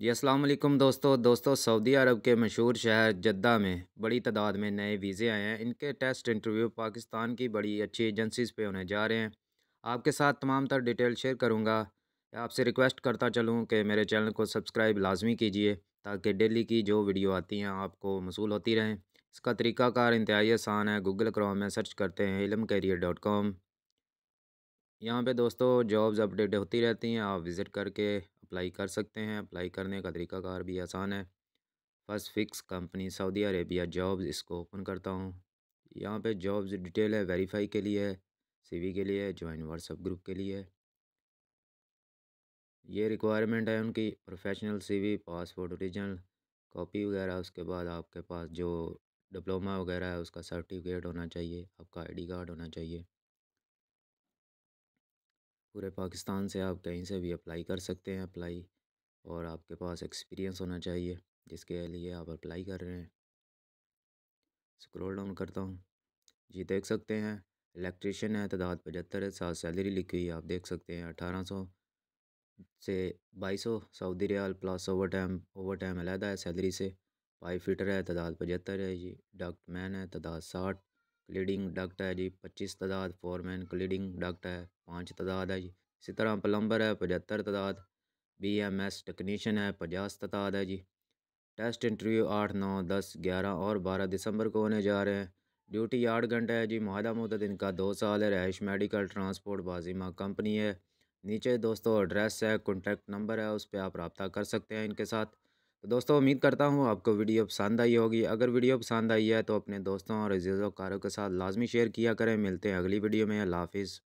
जी अस्सलाम दोस्तों दोस्तों सऊदी अरब के मशहूर शहर जद्दा में बड़ी तादाद में नए वीज़े आए हैं इनके टेस्ट इंटरव्यू पाकिस्तान की बड़ी अच्छी एजेंसीज पे होने जा रहे हैं आपके साथ तमाम तर डिटेल शेयर करूँगा आपसे रिक्वेस्ट करता चलूँ कि मेरे चैनल को सब्सक्राइब लाजमी कीजिए ताकि डेली की जो वीडियो आती हैं आपको मसूल होती रहें इसका तरीक़ाकार इंतहाई आसान है गूगल क्रोम में सर्च करते हैं इलम कैरियर डॉट कॉम यहाँ पे दोस्तों जॉब्स अपडेट होती रहती हैं आप विज़िट करके अप्लाई कर सकते हैं अप्लाई करने का तरीकाकार भी आसान है first fix company Saudi Arabia jobs इसको ओपन करता हूँ यहाँ पे जॉब्स डिटेल है वेरीफाई के लिए है सीवी के लिए है ज्वाइन व्हाट्सअप ग्रुप के लिए है ये रिक्वायरमेंट है उनकी प्रोफेशनल सी पासपोर्ट औरिजिनल कॉपी वगैरह उसके बाद आपके पास जो डिप्लोमा वगैरह है उसका सर्टिफिकेट होना चाहिए आपका आई कार्ड होना चाहिए पूरे पाकिस्तान से आप कहीं से भी अप्लाई कर सकते हैं अप्लाई और आपके पास एक्सपीरियंस होना चाहिए जिसके लिए आप अप्लाई कर रहे हैं स्क्रॉल डाउन करता हूँ जी देख सकते हैं इलेक्ट्रिशियन है तदाद पचहत्तर है साथ सैलरी लिखी हुई है आप देख सकते हैं अठारह सौ से बाईस सौ Saudi riyal plus overtime overtime अलहदा है सैलरी से पाइप फिटर है तदाद पचहत्तर है ये डॉक्ट मैन है तदाद साठ लीडिंग डक्ट है जी पच्चीस तादाद फोरमैन क्लीडिंग डक्ट है पाँच तादाद है जी इसी तरह पलम्बर है पचहत्तर तादाद बी एम एस टेक्नीशियन है पचास तादाद है जी टेस्ट इंटरव्यू आठ नौ दस ग्यारह और बारह दिसंबर को होने जा रहे हैं ड्यूटी आठ घंटे है जी माहा मुदत इनका दो साल है रहाइश मेडिकल ट्रांसपोर्ट बाजिमा कंपनी है नीचे दोस्तों एड्रेस है कॉन्टैक्ट नंबर है उस पर आप रबता कर सकते हैं इनके साथ तो दोस्तों उम्मीद करता हूँ आपको वीडियो पसंद आई होगी अगर वीडियो पसंद आई है तो अपने दोस्तों और अजीज़ों कारों के साथ लाजमी शेयर किया करें मिलते हैं अगली वीडियो में अल्लाफ़ हाफिज़